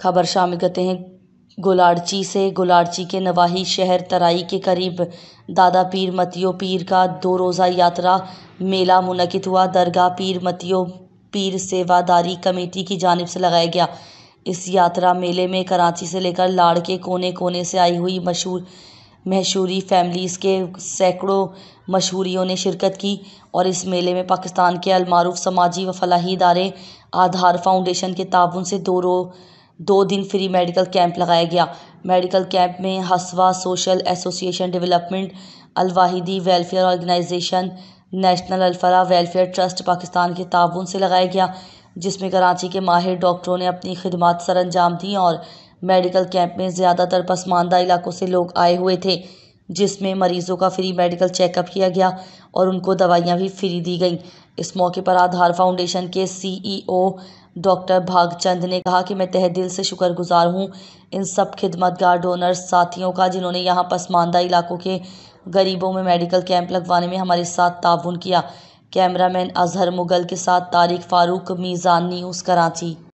खबर शामिल करते हैं गुलाड़ची से गुलाड़ची के नवाही शहर तराई के करीब दादा पीर मतियो पीर का दो रोज़ा यात्रा मेला मुनद हुआ दरगाह पीर मतियो पीर सेवादारी कमेटी की जानब से लगाया गया इस यात्रा मेले में कराची से लेकर लाड़ के कोने कोने से आई हुई मशहूर मशहूरी फैमिलीज़ के सैकड़ों मशहूरियों ने शिरकत की और इस मेले में पाकिस्तान के अलमारूफ समाजी व फलाही इदारे आधार फाउंडेशन के ताउन से दो रो दो दिन फ्री मेडिकल कैंप लगाया गया मेडिकल कैंप में Haswa social association development Alwahidi welfare organisation national Alfara welfare trust Pakistan के ताउन से लगाया गया जिसमें कराची के माहिर डॉक्टरों ने अपनी खदमात सर अंजाम दी और मेडिकल कैंप में ज़्यादातर पसमानदा इलाकों से लोग आए हुए थे जिसमें मरीज़ों का फ्री मेडिकल चेकअप किया गया और उनको दवाइयाँ भी फ्री दी गई इस मौके पर आधार फाउंडेशन के सीईओ e डॉक्टर भागचंद ने कहा कि मैं तह दिल से शुक्रगुजार हूं इन सब खिदमतगार डोनर्स साथियों का जिन्होंने यहां पसमानदा इलाकों के गरीबों में मेडिकल कैंप लगवाने में हमारे साथ ताउन किया कैमरामैन अजहर मुगल के साथ तारिक फ़ारूक मीज़ान न्यूज़ कराची